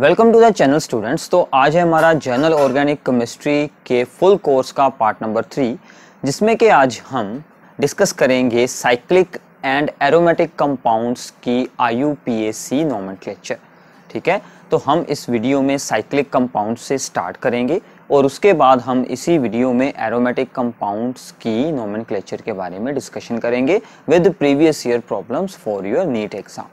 welcome to the channel students तो आज है हमारा जनरल ऑर्गेनिक केमिस्ट्री के फुल कोर्स का पार्ट नंबर थ्री जिसमें कि आज हम डिस्कस करेंगे साइक्लिक एंड एरोमेटिक कंपाउंड्स की I U P S C nomenclature ठीक है तो हम इस वीडियो में साइक्लिक कंपाउंड से स्टार्ट करेंगे और उसके बाद हम इसी वीडियो में एरोमेटिक कंपाउंड्स की नोमन के बारे में डिस्कशन करेंगे with previous year problems for your NEET exam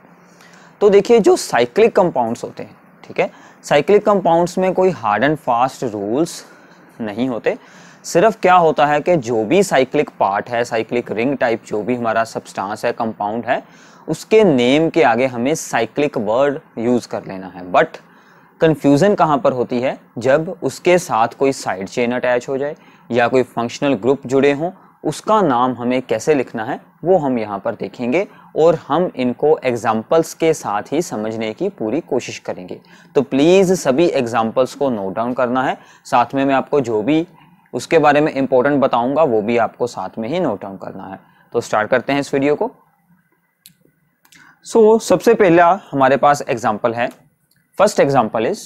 तो देखिए जो साइक्लिक कंपाउंड्स होते हैं ठीक है साइक्लिक कंपाउंड्स में कोई हार्ड एंड फास्ट रूल्स नहीं होते सिर्फ क्या होता है कि जो भी साइक्लिक पार्ट है साइक्लिक रिंग टाइप जो भी हमारा सबस्टांस है कंपाउंड है उसके नेम के आगे हमें साइक्लिक वर्ड यूज़ कर लेना है बट कन्फ्यूज़न कहाँ पर होती है जब उसके साथ कोई साइड चेन अटैच हो जाए या कोई फंक्शनल ग्रुप जुड़े हों उसका नाम हमें कैसे लिखना है वो हम यहाँ पर देखेंगे और हम इनको एग्जाम्पल्स के साथ ही समझने की पूरी कोशिश करेंगे तो प्लीज़ सभी एग्जाम्पल्स को नोट डाउन करना है साथ में मैं आपको जो भी उसके बारे में इम्पोर्टेंट बताऊंगा वो भी आपको साथ में ही नोट डाउन करना है तो स्टार्ट करते हैं इस वीडियो को सो so, सबसे पहला हमारे पास एग्जाम्पल है first example is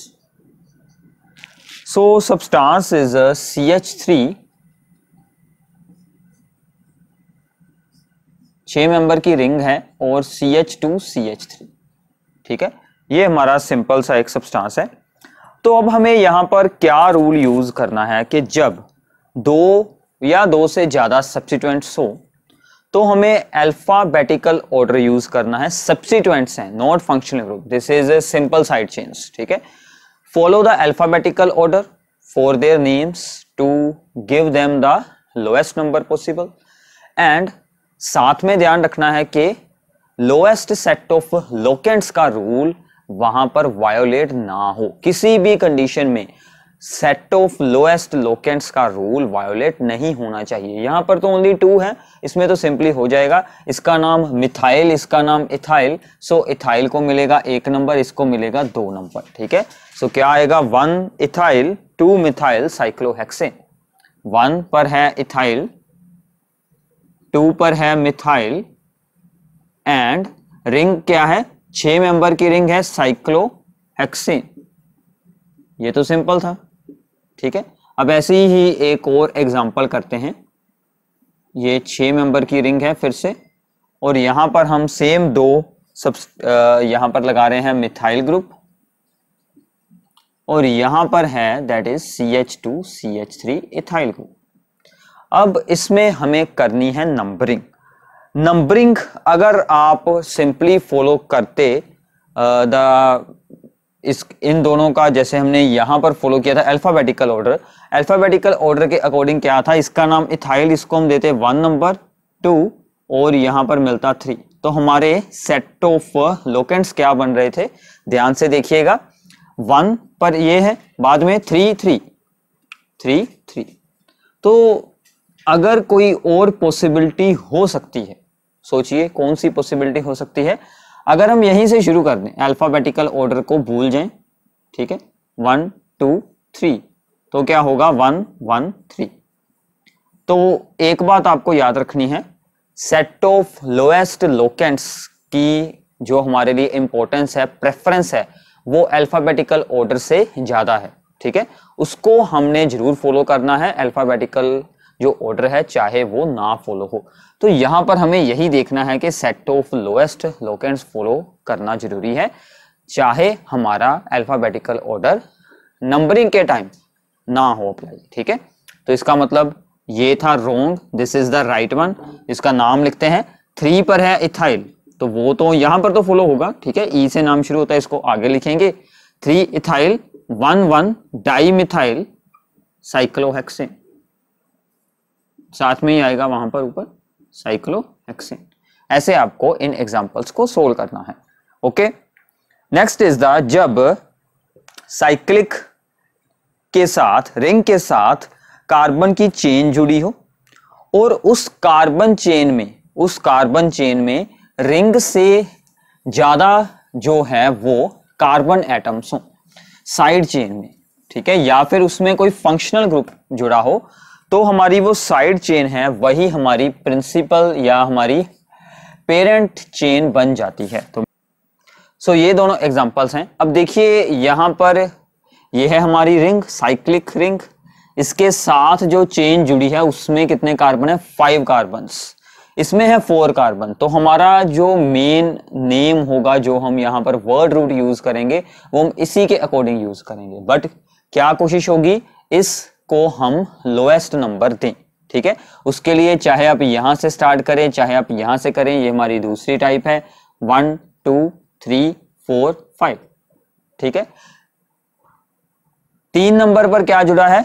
so substance is C H three छः मेंबर की रिंग है और C H two C H three ठीक है ये हमारा सिंपल सा एक सब्सटेंस है तो अब हमें यहाँ पर क्या रूल यूज़ करना है कि जब दो या दो से ज़्यादा सब्सिटेंट्स हो तो हमें अल्फ़ाबेटिकल ऑर्डर यूज़ करना है सब्सिटेंट्स हैं not functional group this is a simple side chain ठीक है follow the alphabetical order for their names to give them the lowest number possible and साथ में ध्यान रखना है कि लोएस्ट सेट ऑफ लोकेंट्स का रूल वहां पर वायोलेट ना हो किसी भी कंडीशन में सेट ऑफ लोएस्ट लोकेंट्स का रूल वायोलेट नहीं होना चाहिए यहां पर तो ओनली टू है इसमें तो सिंपली हो जाएगा इसका नाम मिथाइल इसका नाम इथाइल सो इथाइल को मिलेगा एक नंबर इसको मिलेगा दो नंबर ठीक है सो क्या आएगा one ethyl two methyl cyclohexane one पर है इथाइल टू पर है मिथाइल एंड रिंग क्या है छह मेंबर की रिंग है साइक्लो हेक्सिन ये तो सिंपल था ठीक है अब ऐसे ही एक और एग्जांपल करते हैं ये छह मेंबर की रिंग है फिर से और यहां पर हम सेम दो सब यहां पर लगा रहे हैं मिथाइल ग्रुप और यहां पर है that is C H two C H three ethyl group अब इसमें हमें करनी है नंबरिंग नंबरिंग अगर आप सिंपली फॉलो करते द इस इन दोनों का जैसे हमने यहाँ पर फॉलो किया था अल्फाबेटिकल ऑर्डर अल्फाबेटिकल ऑर्डर के अकॉर्डिंग क्या था इसका नाम इथाइल इसको हम देते वन नंबर टू और यहाँ पर मिलता थ्री तो हमारे सेट ऑफ लोकेंट्स क्या बन रहे थे ध्यान से देखिएगा वन पर ये है बाद में थ्री थ्री थ्री थ्री तो अगर कोई और पॉसिबिलिटी हो सकती है सोचिए कौन सी पॉसिबिलिटी हो सकती है अगर हम यहीं से शुरू कर दें अल्फाबेटिकल ऑर्डर को भूल जाएं ठीक है वन टू थ्री तो क्या होगा वन वन थ्री तो एक बात आपको याद रखनी है सेट ऑफ लोएस्ट लोकेंट्स की जो हमारे लिए इंपॉर्टेंस है प्रेफरेंस है वो अल्फाबेटिकल ऑर्डर से ज्यादा है ठीक है उसको हमने जरूर फॉलो करना है अल्फाबेटिकल जो ऑर्डर है चाहे वो ना फॉलो हो तो यहाँ पर हमें यही देखना है कि set of lowest locants follow करना जरूरी है चाहे हमारा अल्फाबेटिकल ऑर्डर नंबरिंग के टाइम ना हो अप्लाई ठीक है तो इसका मतलब ये था wrong this is the right one इसका नाम लिखते हैं थ्री पर है इथाइल तो वो तो यहां पर तो फॉलो होगा ठीक है ई e से नाम शुरू होता है इसको आगे लिखेंगे three ethyl one one dimethyl cyclohexane साथ में ही आएगा वहां पर ऊपर साइक्लो हेक्सेन ऐसे आपको इन एग्जांपल्स को सोल्व करना है ओके नेक्स्ट इज द जब साइक्लिक के साथ रिंग के साथ कार्बन की चेन जुड़ी हो और उस कार्बन चेन में उस कार्बन चेन में रिंग से ज्यादा जो है वो कार्बन एटम्स हो साइड चेन में ठीक है या फिर उसमें कोई फंक्शनल ग्रुप जुड़ा हो तो हमारी वो साइड चेन है वही हमारी प्रिंसिपल या हमारी पेरेंट चेन बन जाती है तो सो ये दोनों एग्जांपल्स हैं अब देखिए यहाँ पर ये है हमारी रिंग साइक्लिक रिंग इसके साथ जो चेन जुड़ी है उसमें कितने कार्बन है फाइव कार्बन्स इसमें है फोर कार्बन तो हमारा जो मेन नेम होगा जो हम यहाँ पर वर्ड रूट यूज करेंगे वो हम इसी के अकॉर्डिंग यूज करेंगे बट क्या कोशिश होगी इस को हम लोएस्ट नंबर दें ठीक है उसके लिए चाहे आप यहां से स्टार्ट करें चाहे आप यहां से करें ये हमारी दूसरी टाइप है one two three four five ठीक है तीन नंबर पर क्या जुड़ा है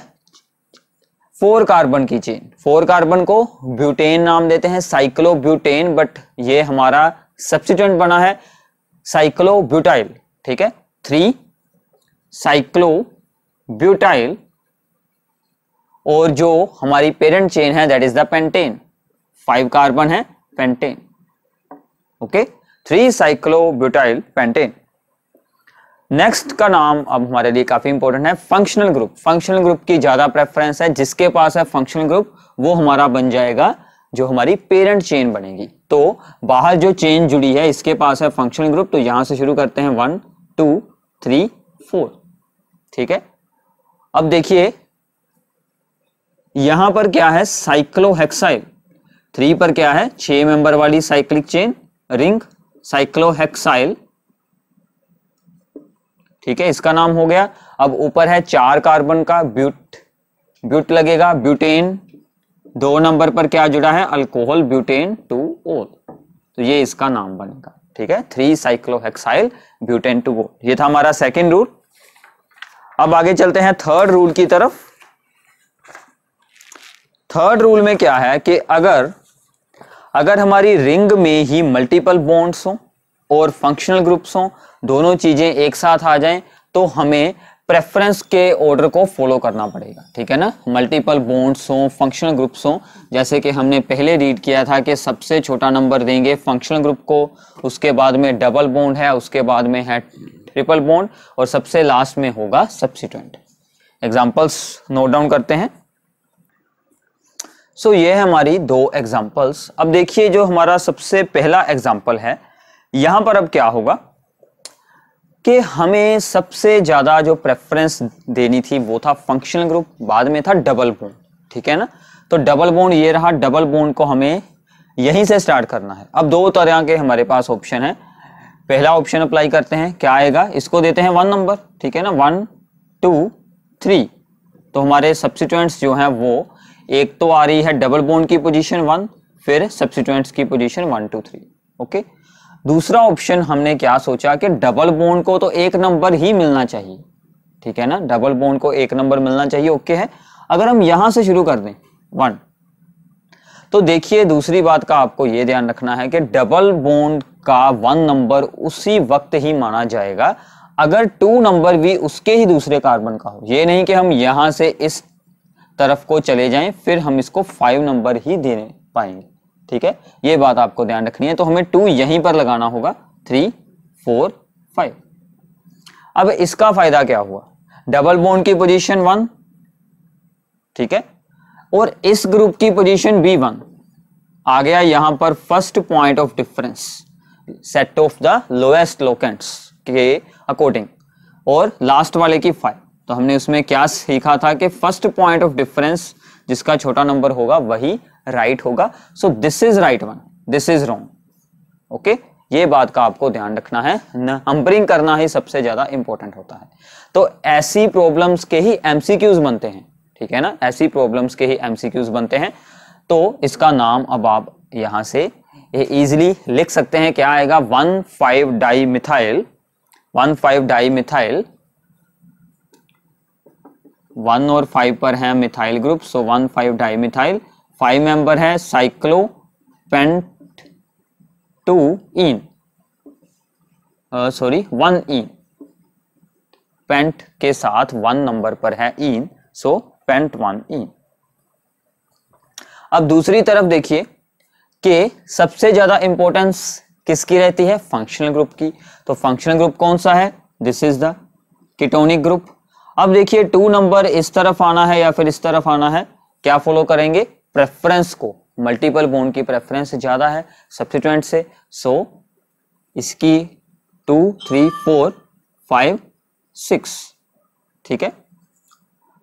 फोर कार्बन की चेन फोर कार्बन को ब्यूटेन नाम देते हैं साइक्लोब्यूटेन बट ये हमारा सब्सिट्यूंट बना है साइक्लोब्यूटाइल ठीक है थ्री साइक्लो ब्यूटाइल और जो हमारी पेरेंट चेन है that is the pentane five carbon है pentane okay three cyclobutyl pentane next का नाम अब हमारे लिए काफी इंपॉर्टेंट है फंक्शनल ग्रुप फंक्शनल ग्रुप की ज्यादा प्रेफरेंस है जिसके पास है फंक्शनल ग्रुप वो हमारा बन जाएगा जो हमारी पेरेंट चेन बनेगी तो बाहर जो चेन जुड़ी है इसके पास है फंक्शनल ग्रुप तो यहां से शुरू करते हैं वन टू थ्री फोर ठीक है अब देखिए यहां पर क्या है साइक्लोहेक्साइल थ्री पर क्या है छह मेंबर वाली साइक्लिक चेन रिंग साइक्लोहेक्साइल ठीक है इसका नाम हो गया अब ऊपर है चार कार्बन का ब्यूट ब्यूट लगेगा ब्यूटेन दो नंबर पर क्या जुड़ा है अल्कोहल ब्यूटेन टू ओल तो ये इसका नाम बनेगा ठीक है थ्री साइक्लोहेक्साइल ब्यूटेन टू ओल ये था हमारा सेकेंड रूल अब आगे चलते हैं थर्ड रूल की तरफ थर्ड रूल में क्या है कि अगर अगर हमारी रिंग में ही मल्टीपल बॉन्ड्स हों और फंक्शनल ग्रुप्स हों दोनों चीजें एक साथ आ जाएं तो हमें प्रेफरेंस के ऑर्डर को फॉलो करना पड़ेगा ठीक है ना मल्टीपल बॉन्ड्स हों फंक्शनल ग्रुप्स हों जैसे कि हमने पहले रीड किया था कि सबसे छोटा नंबर देंगे फंक्शनल ग्रुप को उसके बाद में डबल बॉन्ड है उसके बाद में है ट्रिपल बॉन्ड और सबसे लास्ट में होगा सब्सिटेंट एग्जाम्पल्स नोट डाउन करते हैं सो so, ये है हमारी दो एग्जाम्पल्स अब देखिए जो हमारा सबसे पहला एग्जाम्पल है यहां पर अब क्या होगा कि हमें सबसे ज़्यादा जो प्रेफरेंस देनी थी वो था फंक्शनल ग्रुप बाद में था डबल बोन ठीक है ना तो डबल बोन ये रहा डबल बोन को हमें यहीं से स्टार्ट करना है अब दो तरह के हमारे पास ऑप्शन है पहला ऑप्शन अप्लाई करते हैं क्या आएगा इसको देते हैं वन नंबर ठीक है ना वन टू थ्री तो हमारे सब्सिट्यूएंट्स जो हैं वो एक तो आ रही है डबल बोन की पोजीशन वन फिर सब्सिट्यूएंट्स की position one two three okay दूसरा ऑप्शन हमने क्या सोचा कि डबल बोन को तो एक नंबर ही मिलना चाहिए ठीक है ना डबल बोन को एक नंबर मिलना चाहिए ओके है अगर हम यहां से शुरू कर दें वन तो देखिए दूसरी बात का आपको यह ध्यान रखना है कि डबल बोन का वन नंबर उसी वक्त ही माना जाएगा अगर टू नंबर भी उसके ही दूसरे कार्बन का हो ये नहीं कि हम यहां से इस तरफ को चले जाएं फिर हम इसको फाइव नंबर ही दे पाएंगे ठीक है ये बात आपको ध्यान रखनी है तो हमें टू यहीं पर लगाना होगा थ्री फोर फाइव अब इसका फायदा क्या हुआ डबल बोन की पोजीशन वन ठीक है और इस ग्रुप की पोजीशन बी वन आ गया यहां पर first point of difference set of the lowest locants के अकॉर्डिंग और लास्ट वाले की फाइव तो हमने उसमें क्या सीखा था कि फर्स्ट पॉइंट ऑफ डिफरेंस जिसका छोटा नंबर होगा वही राइट होगा so this is right one this is wrong okay ये बात का आपको ध्यान रखना है नंबरिंग करना ही सबसे ज्यादा इंपॉर्टेंट होता है तो ऐसी प्रॉब्लम्स के ही एमसीक्यूज बनते हैं ठीक है ना ऐसी प्रॉब्लम्स के ही एमसीक्यूज बनते हैं तो इसका नाम अब आप यहां से ये लिख सकते हैं क्या आएगा one five dimethyl one five dimethyl one और फाइव पर है methyl group so one five dimethyl five member है cyclopent two en sorry one en pent के साथ वन नंबर पर है इन सो पेंट वन इन अब दूसरी तरफ देखिए कि सबसे ज्यादा इंपॉर्टेंस किसकी रहती है फंक्शनल ग्रुप की तो फंक्शनल ग्रुप कौन सा है this is the ketonic group अब देखिए टू नंबर इस तरफ आना है या फिर इस तरफ आना है क्या फॉलो करेंगे प्रेफरेंस को मल्टीपल बोन की प्रेफरेंस ज्यादा है सब्सिट्यूएंट से सो so, इसकी two three four five six ठीक है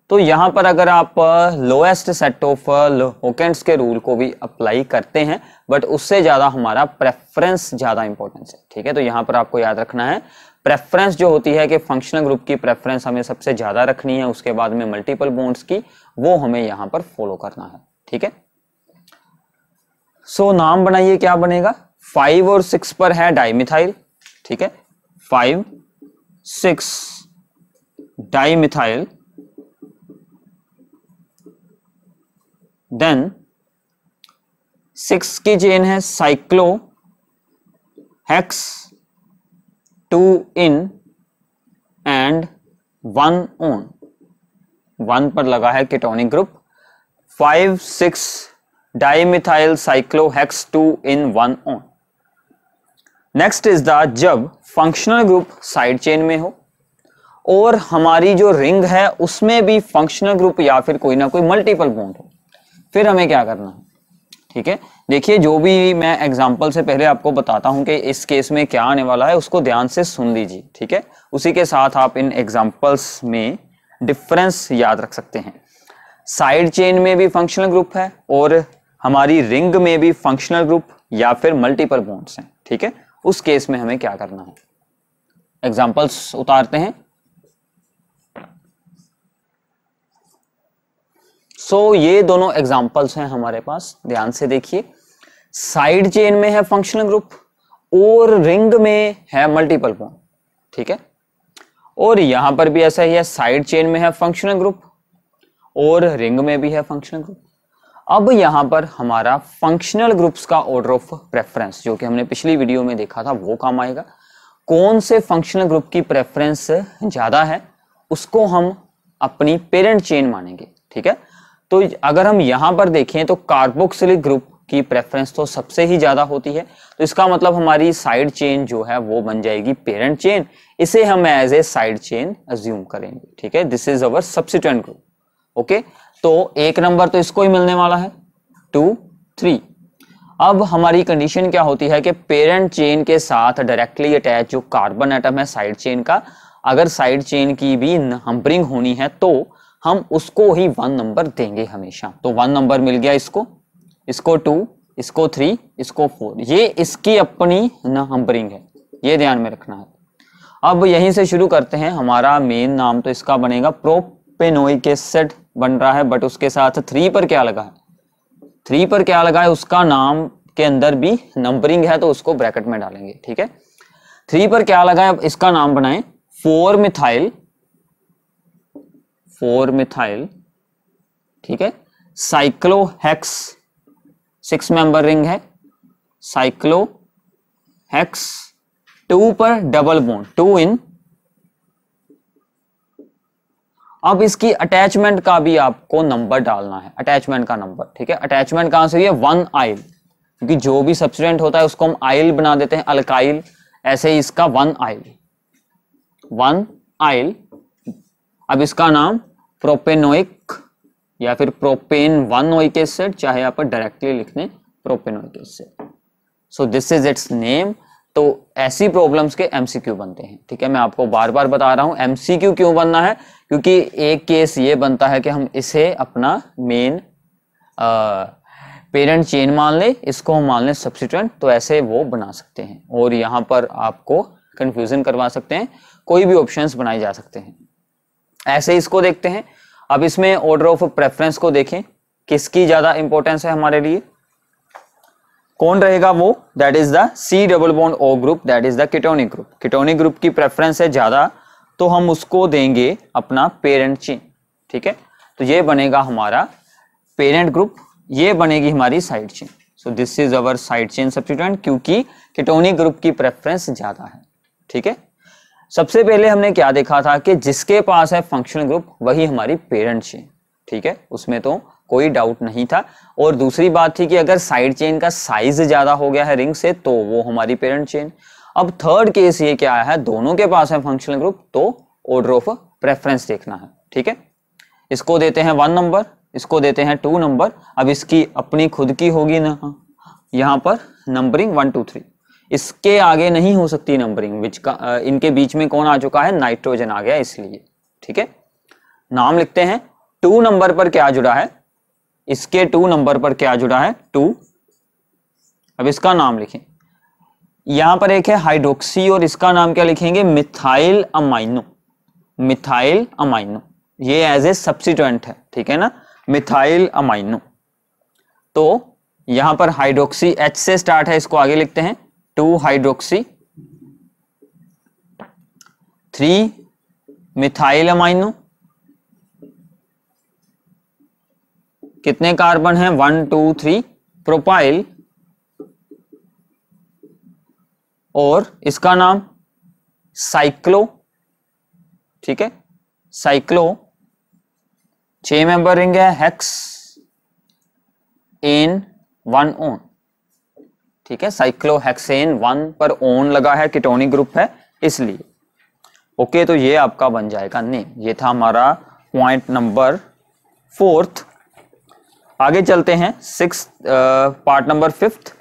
तो यहां पर अगर आप लोएस्ट सेट ऑफ होकेंट्स के रूल को भी अप्लाई करते हैं बट उससे ज़्यादा हमारा प्रेफरेंस ज़्यादा इंपॉर्टेंस है ठीक है तो यहां पर आपको याद रखना है प्रेफरेंस जो होती है कि फंक्शनल ग्रुप की प्रेफरेंस हमें सबसे ज्यादा रखनी है उसके बाद में मल्टीपल बॉन्ड्स की वो हमें यहां पर फॉलो करना है ठीक है सो so, नाम बनाइए क्या बनेगा फाइव और सिक्स पर है डाइमिथाइल ठीक है five six dimethyl then six की चेन है cyclohex two en and one one one पर लगा है ketonic group five six dimethyl cyclohex two en one one next is the जब फंक्शनल ग्रुप साइड चेन में हो और हमारी जो रिंग है उसमें भी फंक्शनल ग्रुप या फिर कोई ना कोई मल्टीपल बॉन्ड हो फिर हमें क्या करना है ठीक है देखिए जो भी मैं एग्जाम्पल से पहले आपको बताता हूं कि इस केस में क्या आने वाला है उसको ध्यान से सुन लीजिए ठीक है उसी के साथ आप इन एग्जाम्पल्स में डिफरेंस याद रख सकते हैं साइड चेन में भी फंक्शनल ग्रुप है और हमारी रिंग में भी फंक्शनल ग्रुप या फिर मल्टीपल बॉन्ड्स हैं ठीक है उस केस में हमें क्या करना है एग्जाम्पल्स उतारते हैं सो so, ये दोनों एग्जाम्पल्स हैं हमारे पास ध्यान से देखिए साइड चेन में है फंक्शनल ग्रुप और रिंग में है मल्टीपल पॉइंट ठीक है और यहां पर भी ऐसा ही है साइड चेन में है फंक्शनल ग्रुप और रिंग में भी है फंक्शनल ग्रुप अब यहां पर हमारा फंक्शनल ग्रुप्स का ऑर्डर ऑफ प्रेफरेंस जो कि हमने पिछली वीडियो में देखा था वो काम आएगा कौन से फंक्शनल ग्रुप की प्रेफरेंस ज्यादा है उसको हम अपनी पेरेंट चेन मानेंगे ठीक है तो अगर हम यहां पर देखें तो कार्बोक्सिलिक ग्रुप की प्रेफरेंस तो सबसे ही ज्यादा होती है तो इसका मतलब हमारी साइड चेन जो है वो बन जाएगी पेरेंट चेन इसे हम as a side chain assume करेंगे ठीक है this is our substituent group okay तो एक नंबर तो इसको ही मिलने वाला है टू थ्री अब हमारी कंडीशन क्या होती है कि पेरेंट चेन के साथ डायरेक्टली अटैच जो कार्बन एटम है साइड चेन का अगर साइड चेन की भी नंबरिंग होनी है तो हम उसको ही वन नंबर देंगे हमेशा तो वन नंबर मिल गया इसको इसको टू इसको थ्री इसको फोर ये इसकी अपनी नंबरिंग है ये ध्यान में रखना है अब यहीं से शुरू करते हैं हमारा मेन नाम तो इसका बनेगा प्रोपेनोइक एसिड बन रहा है बट उसके साथ थ्री पर क्या लगा है थ्री पर क्या लगा है उसका नाम के अंदर भी नंबरिंग है तो उसको ब्रैकेट में डालेंगे ठीक है थ्री पर क्या लगा है इसका नाम बनाए फोर मिथाइल फोर मिथाइल ठीक है साइक्लोहेक्स सिक्स मेंबर रिंग है साइक्लो हेक्स टू पर डबल बोन टू इन अब इसकी अटैचमेंट का भी आपको नंबर डालना है अटैचमेंट का नंबर ठीक है अटैचमेंट कहां से है वन आइल क्योंकि जो भी सब्सिडेंट होता है उसको हम आइल बना देते हैं अल्काइल ऐसे ही इसका वन आइल वन आइल अब इसका नाम प्रोपेनोइक या फिर प्रोपेन वन ओइक एसिड चाहे आप डायरेक्टली लिख दें propanoic acid so this is its name तो ऐसी प्रॉब्लम्स के एमसीक्यू बनते हैं ठीक है मैं आपको बार बार बता रहा हूँ एमसीक्यू क्यों बनना है क्योंकि एक केस ये बनता है कि हम इसे अपना मेन पेरेंट चेन मान लें इसको हम मान लें सब्सिट्यूएंट तो ऐसे वो बना सकते हैं और यहाँ पर आपको कंफ्यूजन करवा सकते हैं कोई भी ऑप्शंस बनाए जा सकते हैं ऐसे इसको देखते हैं अब इसमें ऑर्डर ऑफ प्रेफरेंस को देखें किसकी ज्यादा इंपॉर्टेंस है हमारे लिए कौन रहेगा वो that is the C double bond O group that is the ketonic group ketonic group की प्रेफरेंस है ज्यादा तो हम उसको देंगे अपना पेरेंट चेन ठीक है तो ये बनेगा हमारा पेरेंट ग्रुप ये बनेगी हमारी side chain so this is our side chain substituent क्योंकि किटोनिक ग्रुप की प्रेफरेंस ज्यादा है ठीक है सबसे पहले हमने क्या देखा था कि जिसके पास है फंक्शनल ग्रुप वही हमारी पेरेंट चेन ठीक है उसमें तो कोई डाउट नहीं था और दूसरी बात थी कि अगर साइड चेन का साइज ज्यादा हो गया है रिंग से तो वो हमारी पेरेंट चेन अब थर्ड केस ये क्या है दोनों के पास है फंक्शनल ग्रुप तो ऑर्डर ऑफ प्रेफरेंस देखना है ठीक है इसको देते हैं वन नंबर इसको देते हैं टू नंबर अब इसकी अपनी खुद की होगी ना यहां पर नंबरिंग वन टू थ्री इसके आगे नहीं हो सकती नंबरिंग विच का इनके बीच में कौन आ चुका है नाइट्रोजन आ गया इसलिए ठीक है नाम लिखते हैं टू नंबर पर क्या जुड़ा है इसके टू नंबर पर क्या जुड़ा है टू अब इसका नाम लिखें यहां पर एक है हाइड्रोक्सी और इसका नाम क्या लिखेंगे मिथाइल अमाइनो मिथाइल अमाइनो ये एज ए सब्सिटेंट है ठीक है ना मिथाइल अमाइनो तो यहां पर हाइड्रोक्सी एच से स्टार्ट है इसको आगे लिखते हैं two hydroxy three methyl amino कितने कार्बन हैं वन टू थ्री प्रोपाइल और इसका नाम साइक्लो ठीक है साइक्लो छह मेंबर रिंग है हेक्स एन वन ओन ठीक है साइक्लोहेक्सेन वन पर ओन लगा है किटोनिक ग्रुप है इसलिए ओके तो ये आपका बन जाएगा नेम ये था हमारा पॉइंट नंबर फोर्थ आगे चलते हैं सिक्स पार्ट नंबर फिफ्थ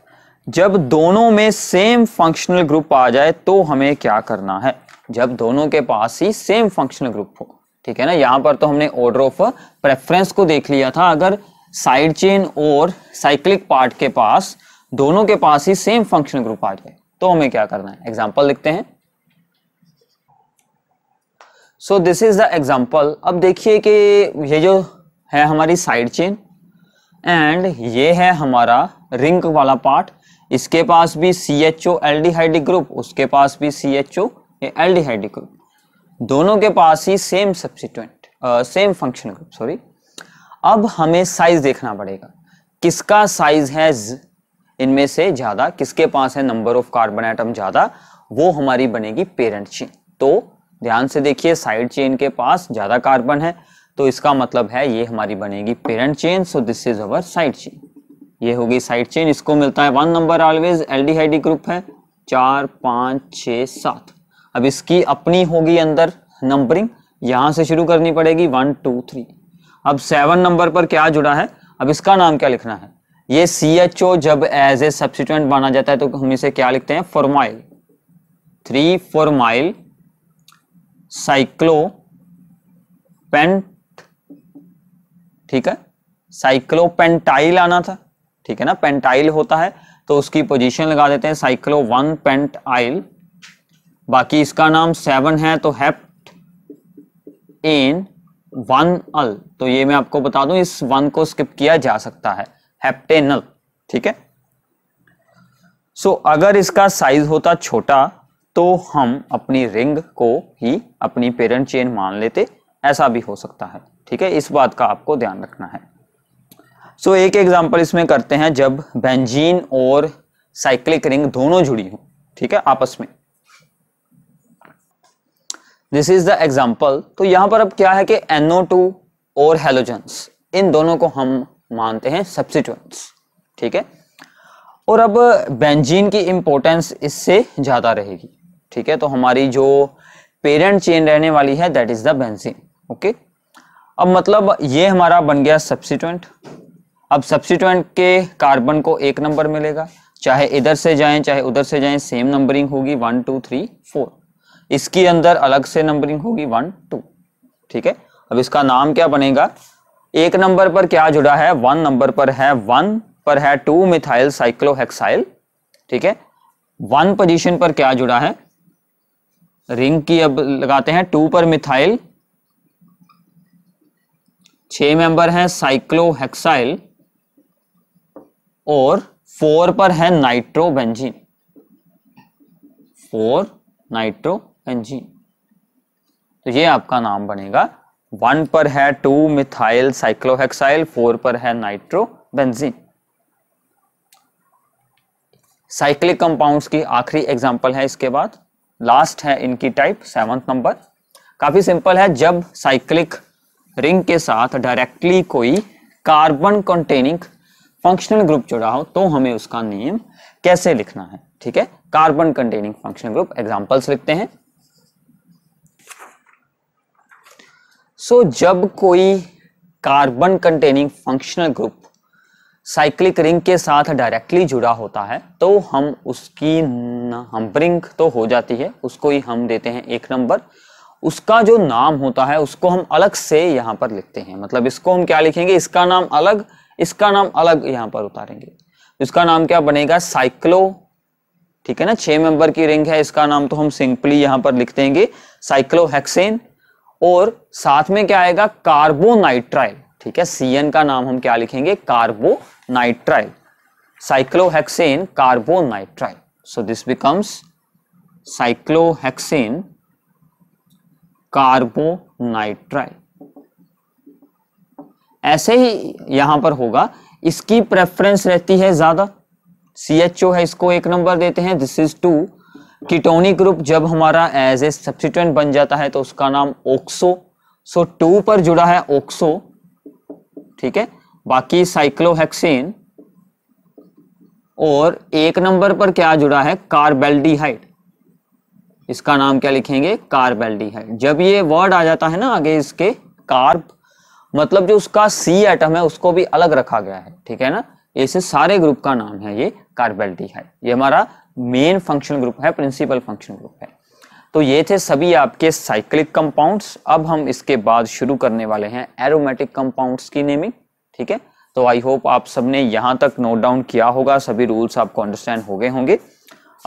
जब दोनों में सेम फंक्शनल ग्रुप आ जाए तो हमें क्या करना है जब दोनों के पास ही सेम फंक्शनल ग्रुप हो ठीक है ना यहां पर तो हमने ऑर्डर ऑफ प्रेफरेंस को देख लिया था अगर साइड चेन और साइक्लिक पार्ट के पास दोनों के पास ही सेम फंक्शन ग्रुप आ जाए तो हमें क्या करना है एग्जाम्पल लिखते हैं so this is the example अब देखिए कि ये जो है हमारी साइड चेन एंड ये है हमारा रिंग वाला पार्ट इसके पास भी C H O aldehyde group उसके पास भी C H O aldehyde group दोनों के पास ही same substituent same function group sorry अब हमें साइज देखना पड़ेगा किसका साइज है इनमें से ज्यादा किसके पास है नंबर ऑफ कार्बन एटम ज्यादा वो हमारी बनेगी पेरेंट चेन तो ध्यान से देखिए साइड चेन के पास ज्यादा कार्बन है तो इसका मतलब है ये हमारी बनेगी parent chain so this is our side chain ये होगी साइड चेन इसको मिलता है one number always L group है चार पाँच छ सात अब इसकी अपनी होगी अंदर नंबरिंग यहां से शुरू करनी पड़ेगी वन टू थ्री अब सेवन नंबर पर क्या जुड़ा है अब इसका नाम क्या लिखना है ये सी एच ओ जब एज ए सब्सिट्यूएंट माना जाता है तो हम इसे क्या लिखते हैं formyl three formyl cyclopent ठीक है साइक्लो पेंटाइल आना था ठीक है ना पेंटाइल होता है तो उसकी पोजीशन लगा देते हैं साइक्लो वन पेंट आइल बाकी इसका नाम सेवन है तो हेप्ट एन वन अल तो ये मैं आपको बता दूं इस वन को स्किप किया जा सकता है हेप्टेनल ठीक है सो so, अगर इसका साइज होता छोटा तो हम अपनी रिंग को ही अपनी पेरेंट चेन मान लेते ऐसा भी हो सकता है ठीक है इस बात का आपको ध्यान रखना है सो so, एक एग्जांपल इसमें करते हैं जब बेंजीन और साइक्लिक रिंग दोनों जुड़ी हो ठीक है आपस में दिस इज द एग्जाम्पल तो यहां पर अब क्या है कि एनओ और हेलोजेंस इन दोनों को हम मानते हैं सब्सिट्यूएंट्स ठीक है और अब बेंजीन की इम्पोर्टेंस इससे ज़्यादा रहेगी ठीक है तो हमारी जो पेरेंट चेन रहने वाली है that is the benzene okay अब मतलब ये हमारा बन गया सब्सिट्यूएंट अब सब्सिट्यूएंट के कार्बन को एक नंबर मिलेगा चाहे इधर से जाएं चाहे उधर से जाएं सेम नंबरिंग होगी वन टू थ्री फोर इसके अंदर अलग से नंबरिंग होगी वन टू ठीक है अब इसका नाम क्या बनेगा एक नंबर पर क्या जुड़ा है वन नंबर पर है वन पर है टू मिथाइल साइक्लोहेक्साइल ठीक है वन पोजीशन पर क्या जुड़ा है रिंग की अब लगाते हैं टू पर मिथाइल छ मेंबर हैं साइक्लोहेक्साइल और फोर पर है नाइट्रोबेंजीन फोर नाइट्रोबेंजीन तो ये आपका नाम बनेगा वन पर है टू मिथाइल साइक्लोहेक्साइल फोर पर है नाइट्रोबेंजीन साइक्लिक कंपाउंड्स की आखिरी एग्जांपल है इसके बाद लास्ट है इनकी टाइप सेवंथ नंबर काफी सिंपल है जब साइक्लिक रिंग के साथ डायरेक्टली कोई कार्बन कंटेनिंग फंक्शनल ग्रुप जुड़ा हो तो हमें उसका नेम कैसे लिखना है ठीक है carbon containing functional group examples लिखते हैं सो so, जब कोई carbon containing functional group cyclic ring के साथ डायरेक्टली जुड़ा होता है तो हम उसकी नंबरिंग तो हो जाती है उसको ही हम देते हैं एक नंबर उसका जो नाम होता है उसको हम अलग से यहाँ पर लिखते हैं मतलब इसको हम क्या लिखेंगे इसका नाम अलग इसका नाम अलग यहाँ पर उतारेंगे इसका नाम क्या बनेगा साइक्लो ठीक है ना छह मेंबर की रिंग है इसका नाम तो हम सिंपली यहाँ पर लिख देंगे साइक्लोहेक्सेन और साथ में क्या आएगा कार्बोनाइट्राइल ठीक है सीएन का नाम हम क्या लिखेंगे carbonitrile cyclohexane carbonitrile so this becomes cyclohexane carbonitrile ऐसे ही यहां पर होगा इसकी प्रेफरेंस रहती है ज्यादा सी एच ओ है इसको एक नंबर देते हैं this is two ketonic group जब हमारा एज ए सब्सिट्यूएंट बन जाता है तो उसका नाम ओक्सो सो टू पर जुड़ा है ओक्सो ठीक है बाकी साइक्लोहेक्सेन और एक नंबर पर क्या जुड़ा है कार्बेल्डिहाइड इसका नाम क्या लिखेंगे कार्बेल्डिहाइड जब ये वर्ड आ जाता है ना आगे इसके कार्ब मतलब जो उसका सी एटम है उसको भी अलग रखा गया है ठीक है ना ऐसे सारे ग्रुप का नाम है ये कार्बेल्डिहाइड ये हमारा मेन फंक्शन ग्रुप है प्रिंसिपल फंक्शन ग्रुप है तो ये थे सभी आपके साइक्लिक कंपाउंड्स अब हम इसके बाद शुरू करने वाले हैं एरोमेटिक कंपाउंड्स की नेमिंग ठीक है तो आई होप आप सबने यहां तक नोट डाउन किया होगा सभी रूल्स आपको अंडरस्टैंड हो गए होंगे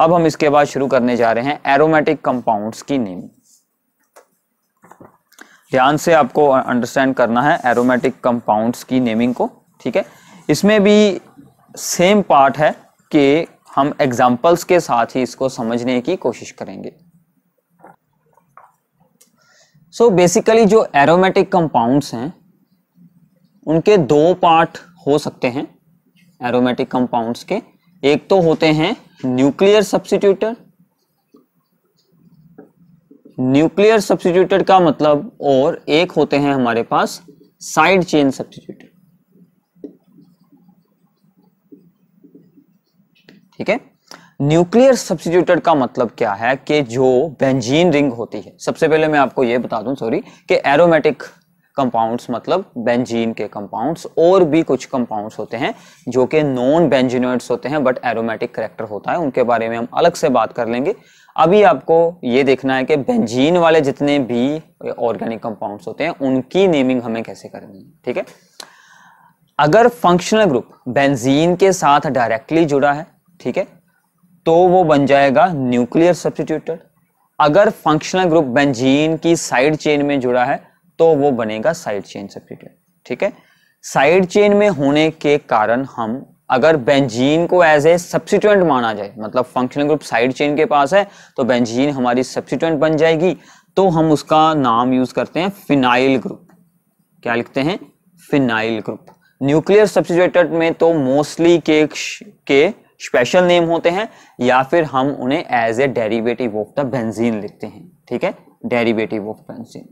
अब हम इसके बाद शुरू करने जा रहे हैं एरोमेटिक कंपाउंड्स की नेमिंग ध्यान से आपको अंडरस्टैंड करना है एरोमेटिक कंपाउंड्स की नेमिंग को ठीक है इसमें भी सेम पार्ट है कि हम एग्जाम्पल्स के साथ ही इसको समझने की कोशिश करेंगे सो so बेसिकली जो एरोमेटिक कंपाउंड्स हैं उनके दो पार्ट हो सकते हैं एरोमेटिक कंपाउंड्स के एक तो होते हैं न्यूक्लियर सब्सटीट्यूटर न्यूक्लियर सब्सिट्यूटर का मतलब और एक होते हैं हमारे पास साइड चेन सब्सिट्यूटर ठीक है न्यूक्लियर सब्सिट्यूटेड का मतलब क्या है कि जो बेंजीन रिंग होती है सबसे पहले मैं आपको यह बता दूं सॉरी कि एरोमेटिक कंपाउंड्स मतलब बेंजीन के कंपाउंड्स और भी कुछ कंपाउंड्स होते हैं जो कि नॉन बेंजीनोइड्स होते हैं बट एरोमेटिक करेक्टर होता है उनके बारे में हम अलग से बात कर लेंगे अभी आपको ये देखना है कि बेंजीन वाले जितने भी ऑर्गेनिक कंपाउंड्स होते हैं उनकी नेमिंग हमें कैसे करनी है ठीक है अगर फंक्शनल ग्रुप बेंजीन के साथ डायरेक्टली जुड़ा है ठीक है तो वो बन जाएगा न्यूक्लियर सब्सिट्यूटेड अगर फंक्शनल ग्रुप बेंजीन की साइड चेन में जुड़ा है तो वो बनेगा साइड चेन सब्सिट्यूट ठीक है साइड चेन में होने के कारण हम अगर बेंजीन को एज ए सब्सिट्यूएंट माना जाए मतलब फंक्शनल ग्रुप साइड चेन के पास है तो बेंजीन हमारी सब्सिट्यूएंट बन जाएगी तो हम उसका नाम यूज करते हैं फिनाइल ग्रुप क्या लिखते हैं फिनाइल ग्रुप न्यूक्लियर सब्सिट्यूटेड में तो मोस्टली के के स्पेशल नेम होते हैं या फिर हम उन्हें as a derivative of the benzene लिखते हैं ठीक है डेरिवेटिव ऑफ बेंजीन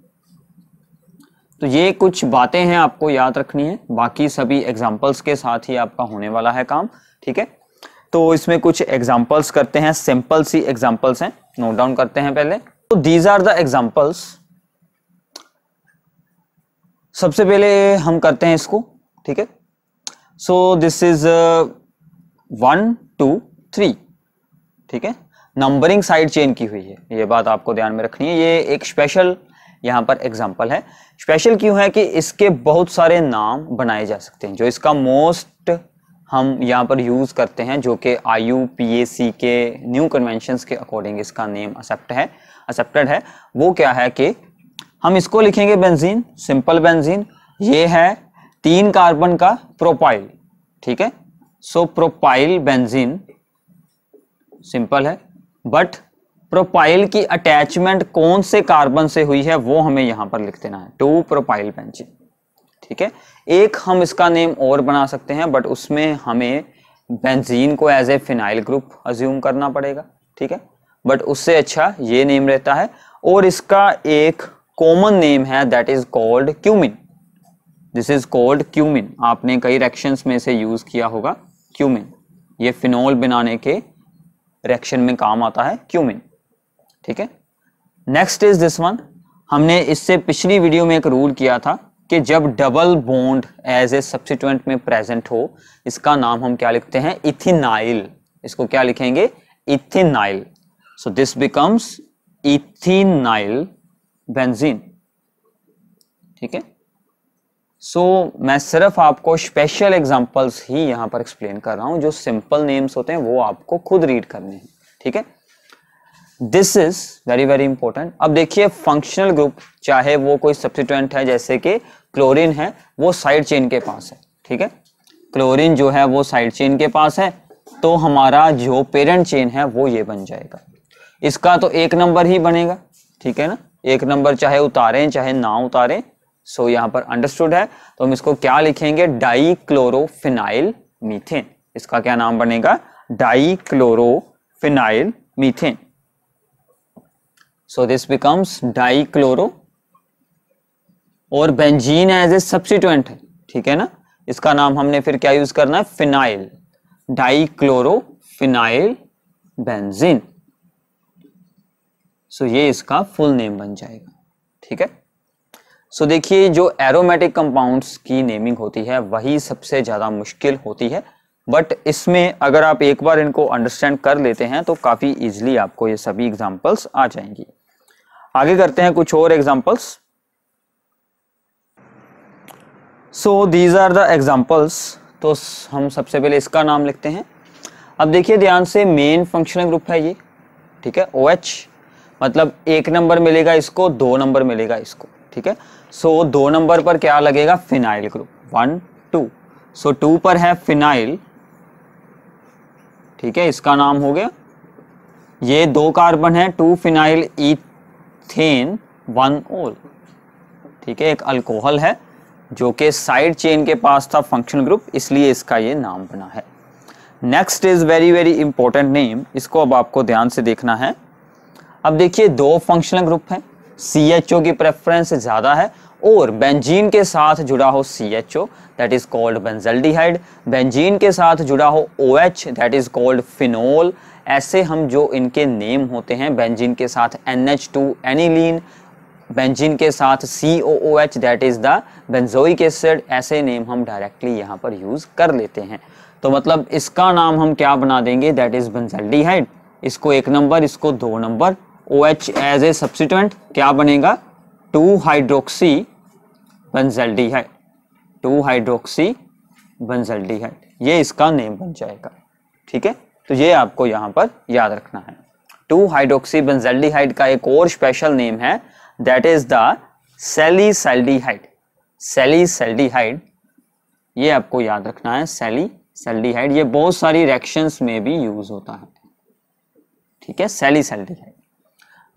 तो ये कुछ बातें हैं आपको याद रखनी है बाकी सभी एग्जाम्पल्स के साथ ही आपका होने वाला है काम ठीक है तो इसमें कुछ एग्जाम्पल्स करते हैं सिंपल सी एग्जाम्पल्स हैं नोट डाउन करते हैं पहले तो दीज आर द एग्जाम्पल्स सबसे पहले हम करते हैं इसको ठीक है so this is one two three ठीक है नंबरिंग साइड चेन की हुई है ये बात आपको ध्यान में रखनी है ये एक स्पेशल यहाँ पर एग्जाम्पल है स्पेशल क्यों है कि इसके बहुत सारे नाम बनाए जा सकते हैं जो इसका मोस्ट हम यहाँ पर यूज़ करते हैं जो कि आई यू पी ए सी के न्यू कन्वेंशन के अकॉर्डिंग इसका नेम एक्सेप्ट है एक्सेप्टेड है वो क्या है कि हम इसको लिखेंगे बेंजीन सिंपल बेंजीन ये है तीन कार्बन का प्रोपाइल ठीक है सो प्रोपाइल बेंजीन सिंपल है बट प्रोपाइल की अटैचमेंट कौन से कार्बन से हुई है वो हमें यहां पर लिख देना है टू प्रोपाइल बेंजीन ठीक है एक हम इसका नेम और बना सकते हैं बट उसमें हमें बेंजीन को as a phenyl group assume करना पड़ेगा ठीक है बट उससे अच्छा ये नेम रहता है और इसका एक कॉमन नेम है that is called cumene this is called cumene आपने कई रेक्शन में से यूज किया होगा क्यूमिन ये फिनोल बनाने के रिएक्शन में काम आता है क्यूमिन ठीक है नेक्स्ट इज दिस वन हमने इससे पिछली वीडियो में एक रूल किया था कि जब double bond as a substituent में प्रेजेंट हो इसका नाम हम क्या लिखते हैं इथिनाइल इसको क्या लिखेंगे ethenyl so this becomes ethenyl benzene ठीक है सो so, मैं सिर्फ आपको स्पेशल एग्जांपल्स ही यहां पर एक्सप्लेन कर रहा हूं जो सिंपल नेम्स होते हैं वो आपको खुद रीड करने हैं ठीक है this is very very important अब देखिए फंक्शनल ग्रुप चाहे वो कोई सब्सिट्यूएंट है जैसे कि क्लोरीन है वो साइड चेन के पास है ठीक है क्लोरीन जो है वो साइड चेन के पास है तो हमारा जो पेरेंट चेन है वो ये बन जाएगा इसका तो एक नंबर ही बनेगा ठीक है ना एक नंबर चाहे उतारें चाहे ना उतारें सो so, यहां पर अंडरस्टूड है तो हम इसको क्या लिखेंगे क्लोरोफिनाइल मीथेन इसका क्या नाम बनेगा chlorophenyl methane so this becomes chloro और बेंजीन एज ए सब्सिट्यूएंट है ठीक है ना इसका नाम हमने फिर क्या यूज करना है फिनाइल डाईक्लोरोफिनाइल बेंजीन सो ये इसका फुल नेम बन जाएगा ठीक है सो देखिए जो एरोमेटिक कंपाउंड्स की नेमिंग होती है वही सबसे ज़्यादा मुश्किल होती है बट इसमें अगर आप एक बार इनको अंडरस्टैंड कर लेते हैं तो काफ़ी इजिली आपको ये सभी एग्जाम्पल्स आ जाएंगी आगे करते हैं कुछ और examples so these are the examples तो हम सबसे पहले इसका नाम लिखते हैं अब देखिए ध्यान से मेन फंक्शनल ग्रुप है ये ठीक है ओ OH, मतलब एक नंबर मिलेगा इसको दो नंबर मिलेगा इसको ठीक है सो दो नंबर पर क्या लगेगा phenyl group one two so two पर है फिनाइल ठीक है इसका नाम हो गया ये दो कार्बन है to phenyl ethane one ol ठीक है एक अल्कोहल है जो कि साइड चेन के पास था फंक्शन ग्रुप इसलिए इसका ये नाम बना है next is very very important name इसको अब आपको ध्यान से देखना है अब देखिए दो फंक्शनल ग्रुप है सी एच ओ की प्रेफरेंस ज़्यादा है और बेंजीन के साथ जुड़ा हो C H O that is called benzaldehyde benzene के साथ जुड़ा हो O H that is called phenol ऐसे हम जो इनके नेम होते हैं बेंजीन के साथ N H two aniline benzene के साथ C O O H that is the benzoic acid ऐसे नेम हम डायरेक्टली यहाँ पर यूज कर लेते हैं तो मतलब इसका नाम हम क्या बना देंगे दैट इज बेंजल्डिहाइड इसको एक नंबर इसको दो number O H as a substituent क्या बनेगा two hydroxy benzaldehyde two hydroxy benzaldehyde ये इसका नेम बन जाएगा ठीक है तो ये आपको यहाँ पर याद रखना है टू हाइड्रोक्सी बंजल्डिहाइड का एक और स्पेशल नेम है that is the salicylaldehyde ये आपको याद रखना है सेली सेल्डीहाइड ये बहुत सारी रिएक्शंस में भी यूज होता है ठीक है salicylaldehyde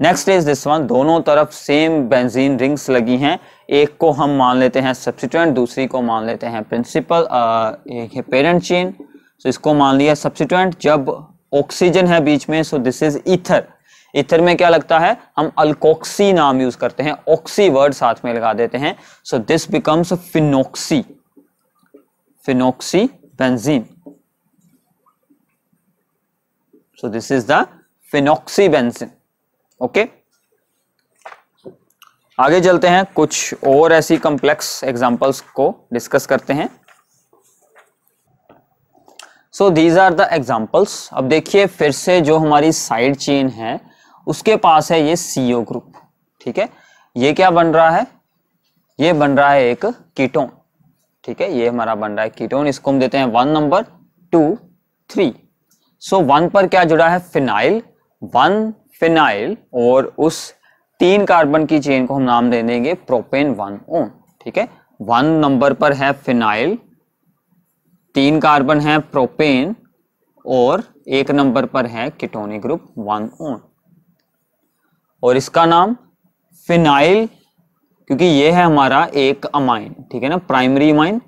next is this one दोनों तरफ सेम बेंजीन रिंग्स लगी हैं एक को हम मान लेते हैं सब्सिट्यूएंट दूसरी को मान लेते हैं प्रिंसिपल पेरेंट चेन सो इसको मान लिया सब्सिट्यूएंट जब ऑक्सीजन है बीच में so this is ether ether में क्या लगता है हम अल्कोक्सी नाम यूज करते हैं ऑक्सी वर्ड साथ में लगा देते हैं so this becomes phenoxy phenoxy benzene so this is the phenoxy benzene okay आगे चलते हैं कुछ और ऐसी कंप्लेक्स एग्जांपल्स को डिस्कस करते हैं so these are the examples अब देखिए फिर से जो हमारी साइड चेन है उसके पास है ये सीओ ग्रुप ठीक है ये क्या बन रहा है ये बन रहा है एक कीटोन ठीक है ये हमारा बन रहा है कीटोन इसको हम देते हैं one number two three so one पर क्या जुड़ा है फिनाइल वन फिनाइल और उस तीन कार्बन की चेन को हम नाम दे देंगे प्रोपेन वन ओन ठीक है वन नंबर पर है फिनाइल तीन कार्बन है प्रोपेन और एक नंबर पर है किटोनिक ग्रुप वन ओन और इसका नाम फिनाइल क्योंकि ये है हमारा एक अमाइन ठीक है ना प्राइमरी अमाइन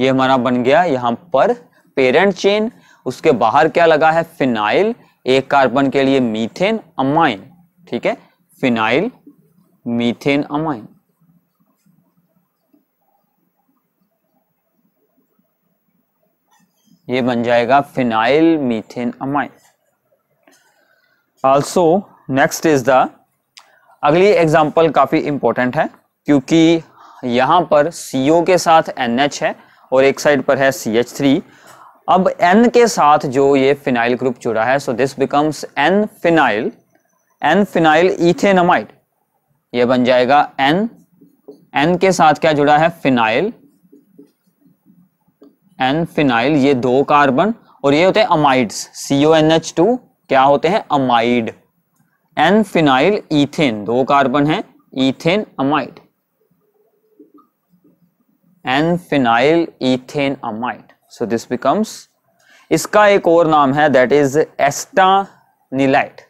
ये हमारा बन गया यहां पर पेरेंट चेन उसके बाहर क्या लगा है फिनाइल एक कार्बन के लिए मीथेन अमाइन ठीक है फिनाइल मीथेन अमाइन ये बन जाएगा phenyl methane amine also next is the अगली एग्जाम्पल काफी इंपॉर्टेंट है क्योंकि यहां पर सीओ के साथ एनएच है और एक साइड पर है सी एच थ्री अब एन के साथ जो ये फिनाइल ग्रुप जुड़ा है so this becomes N phenyl N phenyl ethanamide ये बन जाएगा एन एन के साथ क्या जुड़ा है फिनाइल एन फिनाइल ये दो कार्बन और ये होते हैं amides CO N H two क्या होते हैं अमाइड एन फिनाइल इथेन दो कार्बन है ethane amide N phenyl ethane amide so this becomes इसका एक और नाम है दैट इज एस्टानीलाइट